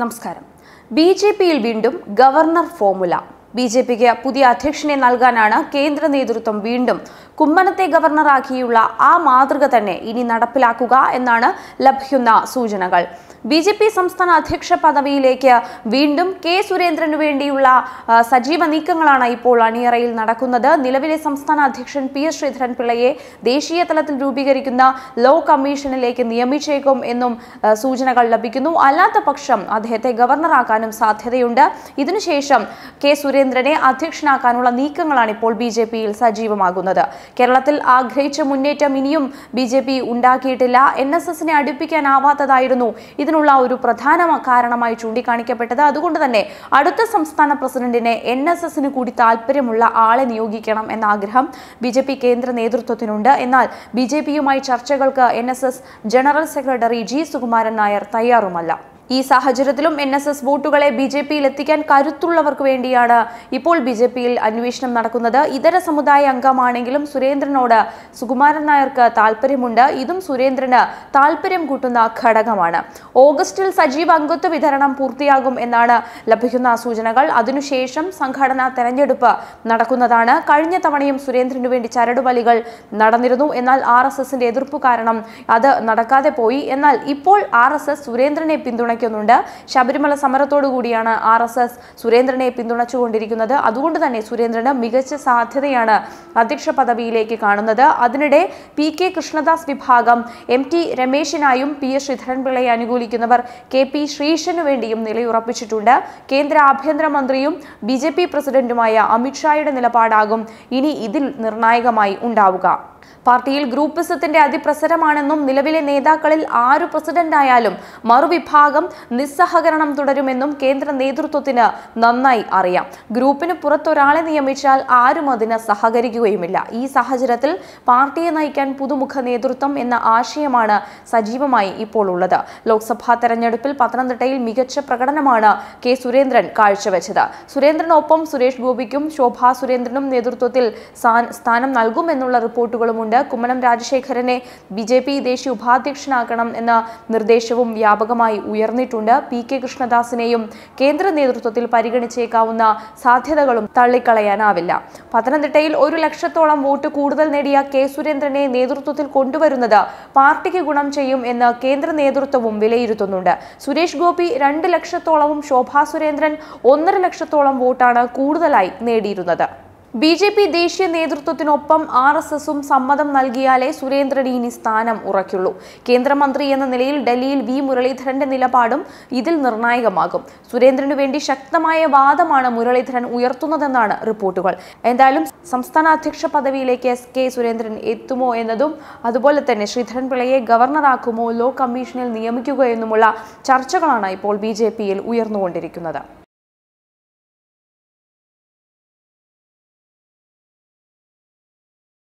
നമസ്കാരം B J പിയിൽ വീണ്ടും ഗവർണർ ഫോമുല ബി ജെ പിക്ക് പുതിയ അധ്യക്ഷനെ നൽകാനാണ് കേന്ദ്ര നേതൃത്വം വീണ്ടും കുമ്മനത്തെ ഗവർണറാക്കിയുള്ള ആ മാതൃക തന്നെ ഇനി നടപ്പിലാക്കുക എന്നാണ് ലഭിക്കുന്ന സൂചനകൾ ബി ജെ പി സംസ്ഥാന അധ്യക്ഷ പദവിയിലേക്ക് വീണ്ടും കെ സുരേന്ദ്രനു വേണ്ടിയുള്ള സജീവ നീക്കങ്ങളാണ് ഇപ്പോൾ അണിയറയിൽ നടക്കുന്നത് നിലവിലെ സംസ്ഥാന അധ്യക്ഷൻ പി എസ് ശ്രീധരൻപിള്ളയെ ദേശീയ തലത്തിൽ രൂപീകരിക്കുന്ന ലോ കമ്മീഷനിലേക്ക് നിയമിച്ചേക്കും എന്നും സൂചനകൾ ലഭിക്കുന്നു അല്ലാത്ത പക്ഷം അദ്ദേഹത്തെ ഗവർണറാക്കാനും സാധ്യതയുണ്ട് ഇതിനുശേഷം കെ സുരേന്ദ്രനെ അധ്യക്ഷനാക്കാനുള്ള നീക്കങ്ങളാണ് ഇപ്പോൾ ബി ജെ പിയിൽ സജീവമാകുന്നത് കേരളത്തിൽ ആഗ്രഹിച്ച മുന്നേറ്റം ഇനിയും ബി ജെ പി ഉണ്ടാക്കിയിട്ടില്ല എൻ എസ് എസിനെ അടുപ്പിക്കാനാവാത്തതായിരുന്നു ഇതിനുള്ള ഒരു പ്രധാന കാരണമായി ചൂണ്ടിക്കാണിക്കപ്പെട്ടത് അതുകൊണ്ട് തന്നെ അടുത്ത സംസ്ഥാന പ്രസിഡന്റിനെ എൻ എസ് എസിന് കൂടി താല്പര്യമുള്ള ആളെ നിയോഗിക്കണം എന്ന ആഗ്രഹം ബി ജെ പി കേന്ദ്ര നേതൃത്വത്തിനുണ്ട് എന്നാൽ ബി ജെ പിയുമായി ചർച്ചകൾക്ക് N S S general secretary G Sukumaran Nair തയ്യാറുമല്ല ഈ സാഹചര്യത്തിലും എൻ എസ് എസ് വോട്ടുകളെ ബി ജെ പിയിൽ എത്തിക്കാൻ കരുത്തുള്ളവർക്ക് വേണ്ടിയാണ് ഇപ്പോൾ ബി ജെ പിയിൽ അന്വേഷണം നടക്കുന്നത് ഇതര സമുദായ അംഗമാണെങ്കിലും സുരേന്ദ്രനോട് സുകുമാരൻ നായർക്ക് താല്പര്യമുണ്ട് ഇതും സുരേന്ദ്രന് താല്പര്യം കൂട്ടുന്ന ഘടകമാണ് ഓഗസ്റ്റിൽ സജീവ അംഗത്വ വിതരണം പൂർത്തിയാകും എന്നാണ് ലഭിക്കുന്ന സൂചനകൾ അതിനുശേഷം സംഘടനാ തെരഞ്ഞെടുപ്പ് നടക്കുന്നതാണ് കഴിഞ്ഞ തവണയും സുരേന്ദ്രനു വേണ്ടി ചരടുവലികൾ നടന്നിരുന്നു എന്നാൽ ആർ എസ് എസിന്റെ എതിർപ്പ് കാരണം അത് നടക്കാതെ പോയി എന്നാൽ ഇപ്പോൾ ആർ എസ് എസ് സുരേന്ദ്രനെ പിന്തുണയ്ക്കും കാണിക്കുന്നുണ്ട് ശബരിമല സമരത്തോടുകൂടിയാണ് ആർ എസ് എസ് സുരേന്ദ്രനെ പിന്തുണച്ചുകൊണ്ടിരിക്കുന്നത് അതുകൊണ്ട് തന്നെ സുരേന്ദ്രന് മികച്ച സാധ്യതയാണ് അധ്യക്ഷ പദവിയിലേക്ക് കാണുന്നത് അതിനിടെ പി കെ കൃഷ്ണദാസ് വിഭാഗം എം ടി രമേശിനായും പി എസ് ശ്രീധരൻപിള്ളയെ അനുകൂലിക്കുന്നവർ കെ പി ശ്രീഷനു വേണ്ടിയും നിലയുറപ്പിച്ചിട്ടുണ്ട് കേന്ദ്ര ആഭ്യന്തരമന്ത്രിയും ബി ജെ പി പ്രസിഡന്റുമായ അമിത്ഷായുടെ നിലപാടാകും ഇനി ഇതിൽ നിർണായകമായി ഉണ്ടാവുക പാർട്ടിയിൽ ഗ്രൂപ്പിസത്തിന്റെ അതിപ്രസരമാണെന്നും നിലവിലെ നേതാക്കളിൽ ആരു പ്രസിഡന്റായാലും മറുവിഭാഗം നിസ്സഹകരണം തുടരുമെന്നും കേന്ദ്ര നേതൃത്വത്തിന് നന്നായി അറിയാം ഗ്രൂപ്പിന് പുറത്തൊരാളെ നിയമിച്ചാൽ ആരും അതിന് സഹകരിക്കുകയുമില്ല ഈ സാഹചര്യത്തിൽ പാർട്ടിയെ നയിക്കാൻ പുതുമുഖ നേതൃത്വം എന്ന ആശയമാണ് സജീവമായി ഇപ്പോൾ ഉള്ളത് ലോക്സഭാ തെരഞ്ഞെടുപ്പിൽ പത്തനംതിട്ടയിൽ മികച്ച പ്രകടനമാണ് കെ സുരേന്ദ്രൻ കാഴ്ചവെച്ചത് സുരേന്ദ്രനൊപ്പം സുരേഷ് ഗോപിക്കും ശോഭാ സുരേന്ദ്രനും നേതൃത്വത്തിൽ സ്ഥാനം നൽകുമെന്നുള്ള റിപ്പോർട്ടുകളുമുണ്ട് കുമ്മനം രാജശേഖരനെ ബി ദേശീയ ഉപാധ്യക്ഷനാക്കണം എന്ന നിർദ്ദേശവും വ്യാപകമായി ഉയർന്നു ഉയർന്നിട്ടുണ്ട് പി കെ കൃഷ്ണദാസിനെയും കേന്ദ്ര നേതൃത്വത്തിൽ പരിഗണിച്ചേക്കാവുന്ന സാധ്യതകളും തള്ളിക്കളയാനാവില്ല പത്തനംതിട്ടയിൽ ഒരു ലക്ഷത്തോളം വോട്ട് കൂടുതൽ നേടിയ കെ സുരേന്ദ്രനെ നേതൃത്വത്തിൽ കൊണ്ടുവരുന്നത് പാർട്ടിക്ക് ഗുണം ചെയ്യും എന്ന് കേന്ദ്ര നേതൃത്വവും വിലയിരുത്തുന്നുണ്ട് സുരേഷ് ഗോപി രണ്ട് ലക്ഷത്തോളവും ശോഭാ സുരേന്ദ്രൻ ഒന്നര ലക്ഷത്തോളം വോട്ടാണ് കൂടുതലായി നേടിയിരുന്നത് ബി ജെ പി ദേശീയ നേതൃത്വത്തിനൊപ്പം ആർ എസ് എസും സമ്മതം നൽകിയാലേ സുരേന്ദ്രന് ഇനി സ്ഥാനം ഉറയ്ക്കുള്ളൂ കേന്ദ്രമന്ത്രി എന്ന നിലയിൽ ഡൽഹിയിൽ വി മുരളീധരന്റെ നിലപാടും ഇതിൽ നിർണായകമാകും സുരേന്ദ്രനു വേണ്ടി ശക്തമായ വാദമാണ് മുരളീധരൻ ഉയർത്തുന്നതെന്നാണ് റിപ്പോർട്ടുകൾ എന്തായാലും സംസ്ഥാന അധ്യക്ഷ പദവിയിലേക്ക് എസ് കെ സുരേന്ദ്രൻ എത്തുമോ എന്നതും അതുപോലെ തന്നെ ശ്രീധരൻ ഗവർണറാക്കുമോ ലോ കമ്മീഷനിൽ നിയമിക്കുകയോ എന്നുമുള്ള ചർച്ചകളാണ് ഇപ്പോൾ ബി ജെ പിയിൽ ഉയർന്നുകൊണ്ടിരിക്കുന്നത്